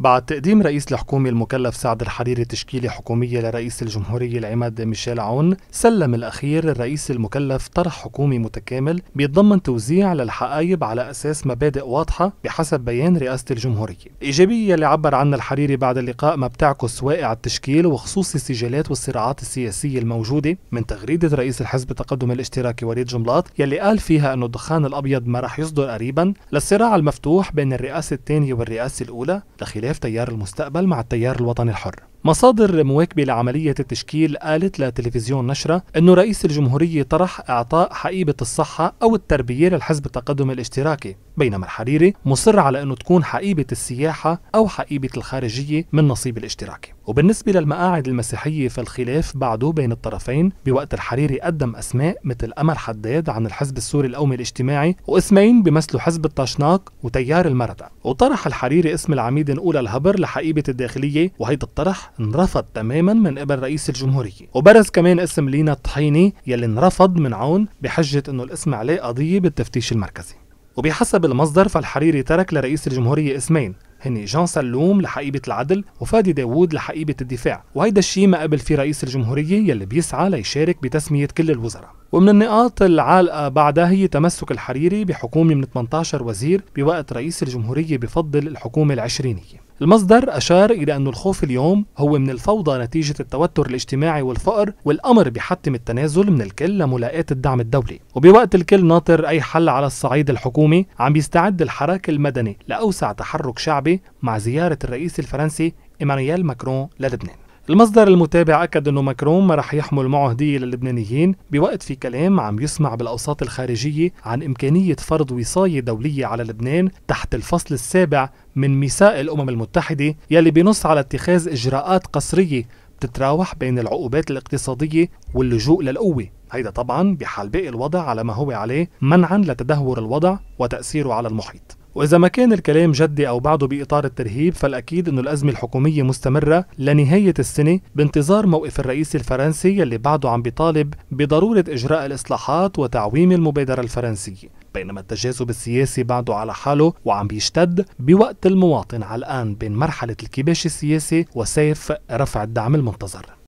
بعد تقديم رئيس الحكومة المكلف سعد الحريري تشكيلة حكومية لرئيس الجمهورية العماد ميشيل عون سلم الأخير الرئيس المكلف طرح حكومي متكامل بيتضمن توزيع للحقائب على أساس مبادئ واضحة بحسب بيان رئاسة الجمهورية إيجابية اللي عبر عنها الحريري بعد اللقاء ما بتعكس واقع التشكيل وخصوص السجالات والصراعات السياسية الموجودة من تغريدة رئيس الحزب التقدم الاشتراكي وليد جملاط يلي قال فيها أنه الدخان الأبيض ما رح يصدر قريبا للصراع المفتوح بين الرئاسة الثانية والرئاسة الأولى لخلال اف تيار المستقبل مع التيار الوطني الحر مصادر مواكبة لعملية التشكيل قالت لتلفزيون نشرة أنه رئيس الجمهورية طرح إعطاء حقيبة الصحة أو التربية للحزب التقدم الاشتراكي بينما الحريري مصر على أنه تكون حقيبة السياحة أو حقيبة الخارجية من نصيب الاشتراكي وبالنسبة للمقاعد المسيحية فالخلاف بعده بين الطرفين بوقت الحريري قدم أسماء مثل أمل حداد عن الحزب السوري القومي الاجتماعي واسمين بيمثلوا حزب الطشناق وتيار المردة وطرح الحريري اسم العميد الأولى الهبر لحقيبة الداخلية وهيدا الطرح انرفض تماما من قبل رئيس الجمهورية وبرز كمان اسم لينا الطحيني يلي انرفض من عون بحجة انه الاسم عليه قضية بالتفتيش المركزي وبحسب المصدر فالحريري ترك لرئيس الجمهورية اسمين هن جان سلوم لحقيبة العدل وفادي داوود لحقيبة الدفاع وهيدا الشيء ما قبل فيه رئيس الجمهورية يلي بيسعى ليشارك بتسمية كل الوزراء ومن النقاط العالقة بعدها هي تمسك الحريري بحكومة من 18 وزير بوقت رئيس الجمهورية بفضل الحكومة العشرينية المصدر أشار إلى أن الخوف اليوم هو من الفوضى نتيجة التوتر الاجتماعي والفقر والأمر بيحتم التنازل من الكل لملاقاة الدعم الدولي وبوقت الكل ناطر أي حل على الصعيد الحكومي عم يستعد الحراك المدني لأوسع تحرك شعبي مع زيارة الرئيس الفرنسي إيمانويل ماكرون للبنان المصدر المتابع أكد أنه مكرون ما رح يحمل معه هدية للبنانيين بوقت في كلام عم يسمع بالأوساط الخارجية عن إمكانية فرض وصاية دولية على لبنان تحت الفصل السابع من ميثاق الأمم المتحدة يلي بنص على اتخاذ إجراءات قصرية بتتراوح بين العقوبات الاقتصادية واللجوء للقوة هيدا طبعا بحال باقي الوضع على ما هو عليه منعا لتدهور الوضع وتأثيره على المحيط وإذا ما كان الكلام جدي أو بعده بإطار الترهيب فالأكيد أنه الأزمة الحكومية مستمرة لنهاية السنة بانتظار موقف الرئيس الفرنسي يلي بعده عم بيطالب بضرورة إجراء الإصلاحات وتعويم المبادرة الفرنسية بينما التجاذب السياسي بعده على حاله وعم بيشتد بوقت المواطن على الآن بين مرحلة الكباش السياسي وسيف رفع الدعم المنتظر